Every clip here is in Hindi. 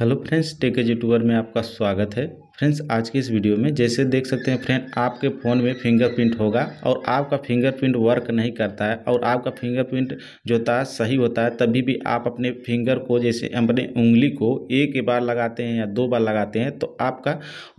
हेलो फ्रेंड्स टेक एज टूअर में आपका स्वागत है फ्रेंड्स आज के इस वीडियो में जैसे देख सकते हैं फ्रेंड आपके फ़ोन में फिंगरप्रिंट होगा और आपका फिंगरप्रिंट वर्क नहीं करता है और आपका फिंगरप्रिंट जो होता है सही होता है तभी भी आप अपने फिंगर को जैसे अपने उंगली को एक बार लगाते हैं या दो बार लगाते हैं तो आपका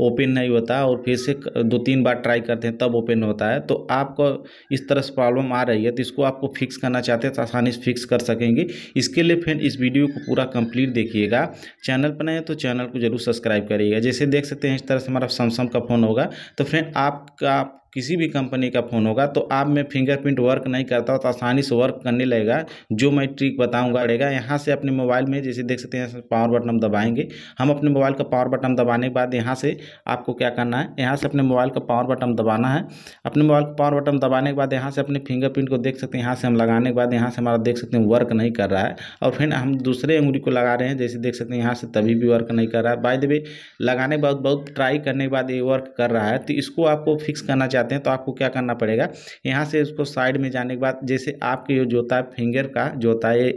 ओपन नहीं होता और फिर से दो तीन बार ट्राई करते हैं तब ओपन होता है तो आपको इस तरह से प्रॉब्लम आ रही है तो इसको आपको फिक्स करना चाहते हैं तो आसानी से फिक्स कर सकेंगे इसके लिए फ्रेंड इस वीडियो को पूरा कम्प्लीट देखिएगा चैनल पर नए तो चैनल को जरूर सब्सक्राइब करिएगा जैसे देख सकते सकते हैं इस तरह से हमारा सैमसंग का फ़ोन होगा तो फ्रेंड आपका किसी भी कंपनी का फ़ोन होगा तो आप में फिंगरप्रिंट वर्क नहीं करता हो तो आसानी से वर्क करने लगेगा जो मैं ट्रिक बताऊंगा पड़ेगा यहाँ से अपने मोबाइल में जैसे देख सकते हैं पावर बटन दबाएंगे हम अपने मोबाइल का पावर बटन दबाने के बाद यहाँ से आपको क्या करना है यहाँ से अपने मोबाइल का पावर बटन दबाना है अपने मोबाइल का पावर बटन दबाने के बाद यहाँ से अपने फिंगरप्रिंट को देख सकते हैं यहाँ से हम लगाने के बाद यहाँ से हमारा देख सकते हैं वर्क नहीं कर रहा है और फिर हम दूसरे अंगूरी को लगा रहे हैं जैसे देख सकते हैं यहाँ से तभी भी वर्क नहीं कर रहा है बाय द वे लगाने के बाद बहुत ट्राई करने के बाद ये वर्क कर रहा है तो इसको आपको फिक्स करना चाहते चाहते हैं तो आपको क्या करना पड़ेगा यहाँ से उसको साइड में जाने के बाद जैसे आपके जो जोता है फिंगर का जोता है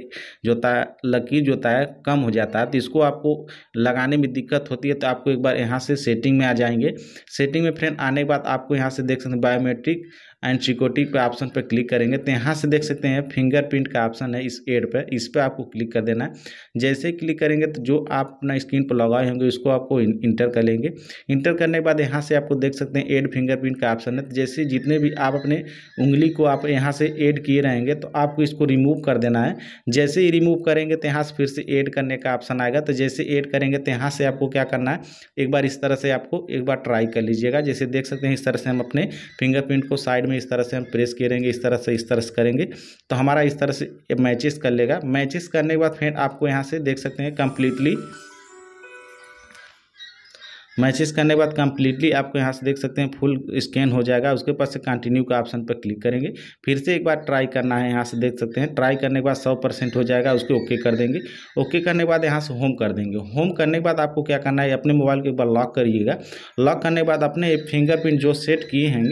जोता लकीर जोता है कम हो जाता है तो इसको आपको लगाने में दिक्कत होती है तो आपको एक बार यहाँ से सेटिंग में आ जाएंगे सेटिंग में फ्रेंड आने के बाद आपको यहाँ से देख सकते हैं बायोमेट्रिक एंड सिक्योरिटी के ऑप्शन पर क्लिक करेंगे तो यहाँ से देख सकते हैं फिंगरप्रिंट का ऑप्शन है इस एड पर इस पर आपको क्लिक कर देना है जैसे ही क्लिक करेंगे तो जो आप अपना स्क्रीन पर लगाए होंगे इसको आपको इंटर कर लेंगे इंटर करने के बाद यहाँ से आपको देख सकते हैं एड फिंगरप्रिंट का ऑप्शन सनत जैसे जितने भी आप अपने उंगली को आप यहाँ से ऐड किए रहेंगे तो आपको इसको रिमूव कर देना है जैसे ही रिमूव करेंगे तो यहाँ से फिर से ऐड करने का ऑप्शन आएगा तो जैसे ऐड करेंगे तो यहाँ से आपको क्या करना है एक बार इस तरह से आपको एक बार ट्राई कर लीजिएगा जैसे देख सकते हैं इस तरह से हम अपने फिंगरप्रिंट को साइड में इस तरह से हम प्रेस करेंगे इस तरह से इस तरह से करेंगे तो हमारा इस तरह से मैचेस कर लेगा मैचेस करने के बाद फिर आपको यहाँ से देख सकते हैं कंप्लीटली मैसेज करने के बाद कम्प्लीटली आपको यहाँ से देख सकते हैं फुल स्कैन हो जाएगा उसके पास से कंटिन्यू का ऑप्शन पर क्लिक करेंगे फिर से एक बार ट्राई करना है यहाँ से देख सकते हैं ट्राई करने के बाद सौ परसेंट हो जाएगा उसके ओके कर देंगे ओके करने के बाद यहाँ से होम कर देंगे होम करने के बाद आपको क्या करना है अपने मोबाइल को एक बार लॉक करिएगा लॉक करने के बाद अपने फिंगरप्रिंट जो सेट किए हैं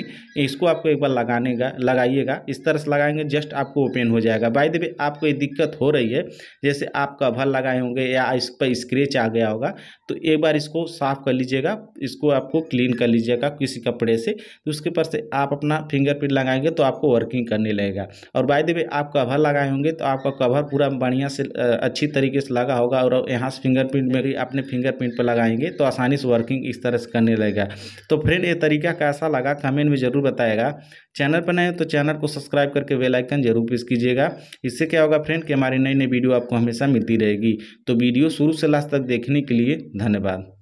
इसको आपको एक बार लगाने का लगाइएगा इस तरह से लगाएंगे जस्ट आपको ओपन हो जाएगा बाई दे आपको ये दिक्कत हो रही है जैसे आप कवर लगाए होंगे या इस पर स्क्रेच आ गया होगा तो एक बार इसको साफ कर लीजिए लीजिएगा इसको आपको क्लीन कर लीजिएगा किसी कपड़े से तो उसके पर से आप अपना फिंगरप्रिंट लगाएंगे तो आपको वर्किंग करने लगेगा और बाय द वे आप कवर लगाए होंगे तो आपका कवर पूरा बढ़िया से अच्छी तरीके से लगा होगा और यहाँ से फिंगरप्रिंट में भी अपने फिंगरप्रिंट पर लगाएंगे तो आसानी से वर्किंग इस तरह से करने लगेगा तो फ्रेंड ये तरीका कैसा लगा कमेंट में ज़रूर बताएगा चैनल पर नए तो चैनल को सब्सक्राइब करके बेल आइकन जरूर प्रेस कीजिएगा इससे क्या होगा फ्रेंड कि हमारी नई नई वीडियो आपको हमेशा मिलती रहेगी तो वीडियो शुरू से लास्ट तक देखने के लिए धन्यवाद